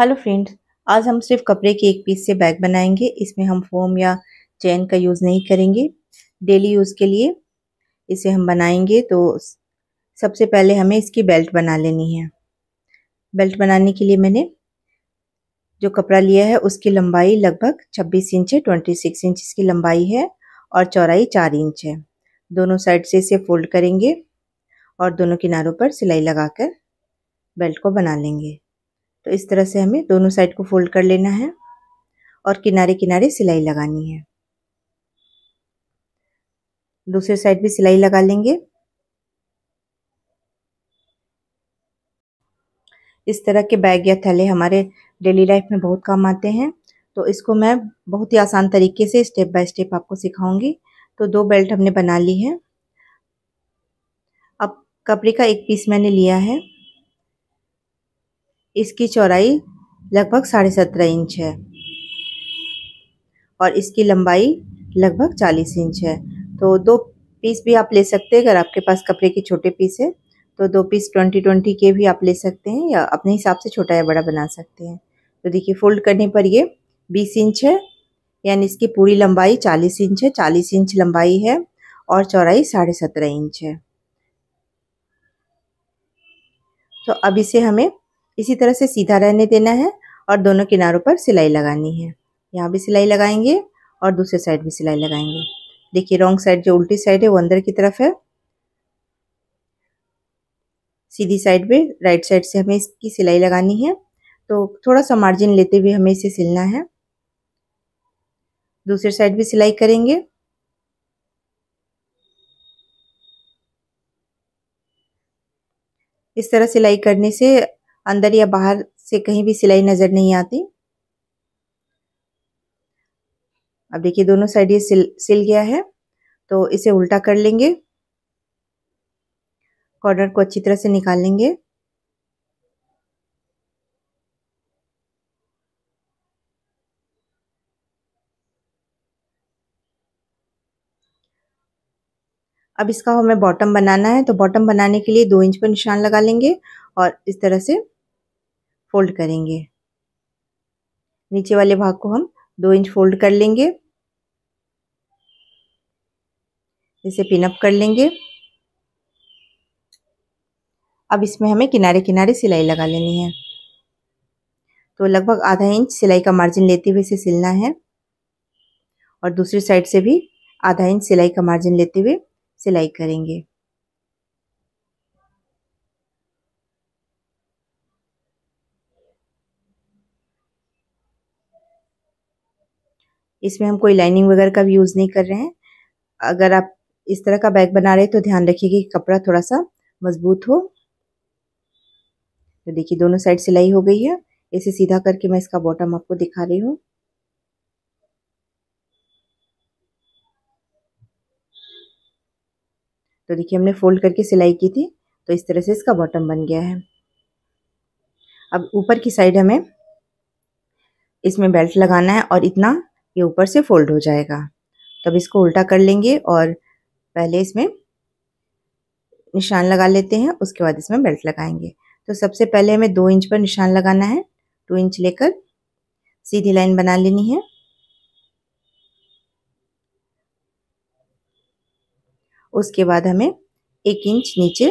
hello friends आज हम सिर्फ कपड़े के एक पीस से बैग बनाएंगे इसमें हम फोम या चैन का यूज़ नहीं करेंगे डेली यूज़ के लिए इसे हम बनाएंगे तो सबसे पहले हमें इसकी बेल्ट बना लेनी है बेल्ट बनाने के लिए मैंने जो कपड़ा लिया है उसकी लंबाई लगभग 26 इंच है 26 इंच इसकी लंबाई है और चौड़ाई चार इंच है दोनों साइड से इसे फोल्ड करेंगे और दोनों किनारों पर सिलाई लगाकर बेल्ट को बना लेंगे तो इस तरह से हमें दोनों साइड को फोल्ड कर लेना है और किनारे किनारे सिलाई लगानी है दूसरे साइड भी सिलाई लगा लेंगे इस तरह के बैग या थैले हमारे डेली लाइफ में बहुत काम आते हैं तो इसको मैं बहुत ही आसान तरीके से स्टेप बाय स्टेप आपको सिखाऊंगी तो दो बेल्ट हमने बना ली है अब कपड़े का एक पीस मैंने लिया है इसकी चौड़ाई लगभग साढ़े सत्रह इंच है और इसकी लंबाई लगभग चालीस इंच है तो दो पीस भी आप ले सकते हैं अगर आपके पास कपड़े के छोटे पीस है तो दो पीस ट्वेंटी ट्वेंटी के भी आप ले सकते हैं या अपने हिसाब से छोटा या बड़ा बना सकते हैं तो देखिए फोल्ड करने पर ये बीस इंच है यानी इसकी पूरी लंबाई चालीस इंच है चालीस इंच लंबाई है और चौड़ाई साढ़े सत्रह इंच है तो अब इसे हमें इसी तरह से सीधा रहने देना है और दोनों किनारों पर सिलाई लगानी है यहाँ भी सिलाई लगाएंगे और दूसरे साइड भी सिलाई लगाएंगे देखिए रॉन्ग साइड जो उल्टी साइड है वो अंदर की तरफ है सीधी साइड पे राइट साइड से हमें इसकी सिलाई लगानी है तो थोड़ा सा मार्जिन लेते हुए हमें इसे सिलना है दूसरे साइड भी सिलाई करेंगे इस तरह सिलाई करने से अंदर या बाहर से कहीं भी सिलाई नज़र नहीं आती अब देखिए दोनों साइड ये सिल सिल गया है तो इसे उल्टा कर लेंगे कॉर्नर को अच्छी तरह से निकाल लेंगे अब इसका हमें बॉटम बनाना है तो बॉटम बनाने के लिए दो इंच पर निशान लगा लेंगे और इस तरह से फोल्ड करेंगे नीचे वाले भाग को हम दो इंच फोल्ड कर लेंगे इसे पिनअप कर लेंगे अब इसमें हमें किनारे किनारे सिलाई लगा लेनी है तो लगभग आधा इंच सिलाई का मार्जिन लेते हुए इसे सिलना है और दूसरी साइड से भी आधा इंच सिलाई का मार्जिन लेते हुए सिलाई करेंगे इसमें हम कोई लाइनिंग वगैरह का भी यूज़ नहीं कर रहे हैं अगर आप इस तरह का बैग बना रहे हैं तो ध्यान रखिए कि कपड़ा थोड़ा सा मजबूत हो तो देखिए दोनों साइड सिलाई हो गई है इसे सीधा करके मैं इसका बॉटम आपको दिखा रही हूँ तो देखिए हमने फोल्ड करके सिलाई की थी तो इस तरह से इसका बॉटम बन गया है अब ऊपर की साइड हमें इसमें बेल्ट लगाना है और इतना ये ऊपर से फोल्ड हो जाएगा तब इसको उल्टा कर लेंगे और पहले इसमें निशान लगा लेते हैं उसके बाद इसमें बेल्ट लगाएंगे तो सबसे पहले हमें दो इंच पर निशान लगाना है टू इंच लेकर सीधी लाइन बना लेनी है उसके बाद हमें एक इंच नीचे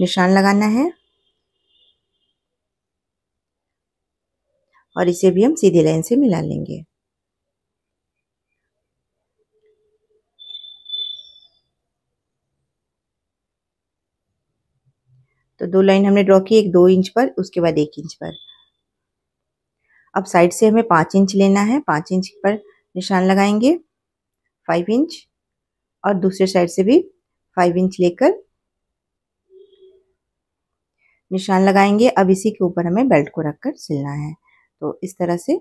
निशान लगाना है और इसे भी हम सीधी लाइन से मिला लेंगे तो दो लाइन हमने ड्रॉ की एक दो इंच पर उसके बाद एक इंच पर अब साइड से हमें पाँच इंच लेना है पाँच इंच पर निशान लगाएंगे फाइव इंच और दूसरे साइड से भी फाइव इंच लेकर निशान लगाएंगे अब इसी के ऊपर हमें बेल्ट को रखकर सिलना है तो इस तरह से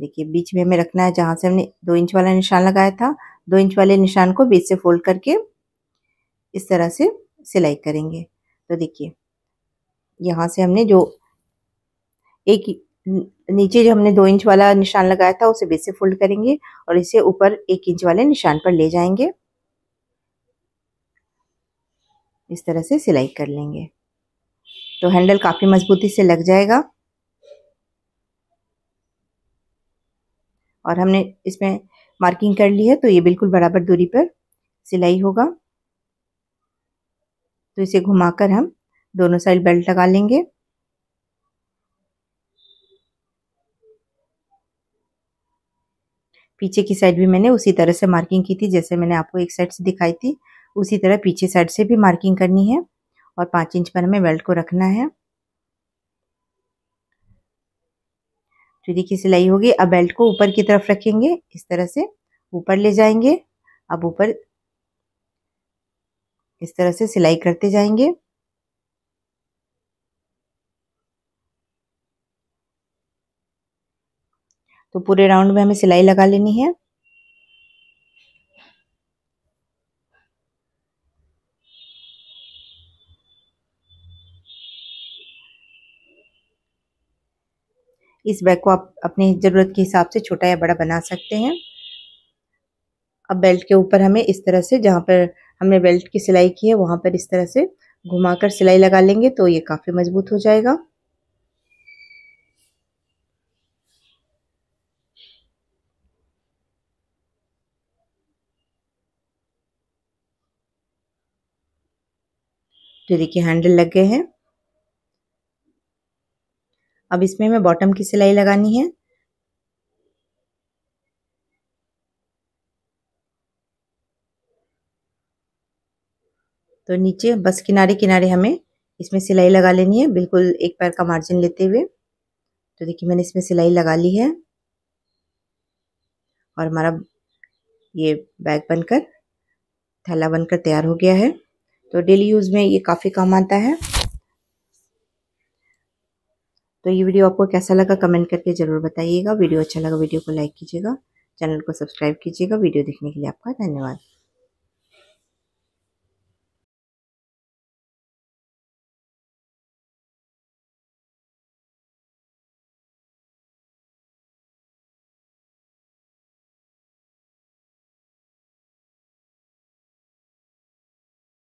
देखिए बीच में हमें रखना है जहाँ से हमने दो इंच वाला निशान लगाया था दो इंच वाले निशान को बीच से फोल्ड करके इस तरह से सिलाई करेंगे तो देखिए यहाँ से हमने जो एक नीचे जो हमने दो इंच वाला निशान लगाया था उसे बीच से फोल्ड करेंगे और इसे ऊपर एक इंच वाले निशान पर ले जाएंगे इस तरह से सिलाई कर लेंगे तो हैंडल काफ़ी मजबूती से लग जाएगा और हमने इसमें मार्किंग कर ली है तो ये बिल्कुल बराबर दूरी पर सिलाई होगा तो इसे घुमाकर हम दोनों साइड बेल्ट लगा लेंगे पीछे की साइड भी मैंने उसी तरह से मार्किंग की थी जैसे मैंने आपको एक साइड से दिखाई थी उसी तरह पीछे साइड से भी मार्किंग करनी है और पाँच इंच पर हमें बेल्ट को रखना है तो देखिए सिलाई होगी अब बेल्ट को ऊपर की तरफ रखेंगे इस तरह से ऊपर ले जाएंगे अब ऊपर इस तरह से सिलाई करते जाएंगे तो पूरे राउंड में हमें सिलाई लगा लेनी है इस बैग को आप अपनी ज़रूरत के हिसाब से छोटा या बड़ा बना सकते हैं अब बेल्ट के ऊपर हमें इस तरह से जहाँ पर हमने बेल्ट की सिलाई की है वहाँ पर इस तरह से घुमाकर सिलाई लगा लेंगे तो ये काफ़ी मजबूत हो जाएगा तो देखिए हैंडल लग गए हैं अब इसमें हमें बॉटम की सिलाई लगानी है तो नीचे बस किनारे किनारे हमें इसमें सिलाई लगा लेनी है बिल्कुल एक पैर का मार्जिन लेते हुए तो देखिए मैंने इसमें सिलाई लगा ली है और हमारा ये बैग बनकर थैला बनकर तैयार हो गया है तो डेली यूज़ में ये काफ़ी काम आता है तो ये वीडियो आपको कैसा लगा कमेंट करके ज़रूर बताइएगा वीडियो अच्छा लगा वीडियो को लाइक कीजिएगा चैनल को सब्सक्राइब कीजिएगा वीडियो देखने के लिए आपका धन्यवाद